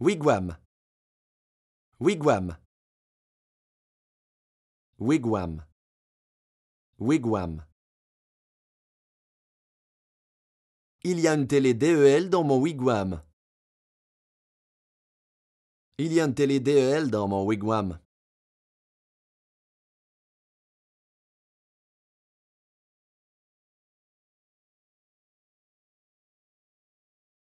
Wigwam. Wigwam. Wigwam. Wigwam. Il y a une télé DEL dans mon wigwam. Il y a une télé DEL dans mon wigwam.